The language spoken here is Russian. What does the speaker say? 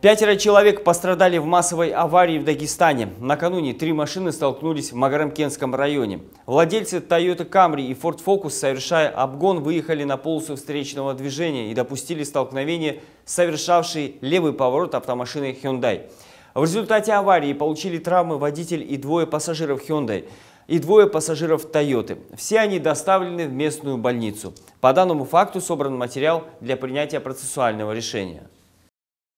Пятеро человек пострадали в массовой аварии в Дагестане. Накануне три машины столкнулись в Магарамкенском районе. Владельцы Toyota Camry и Ford Focus, совершая обгон, выехали на полосу встречного движения и допустили столкновение, совершавшей левый поворот автомашины Hyundai. В результате аварии получили травмы водитель и двое пассажиров Hyundai и двое пассажиров Toyota. Все они доставлены в местную больницу. По данному факту собран материал для принятия процессуального решения.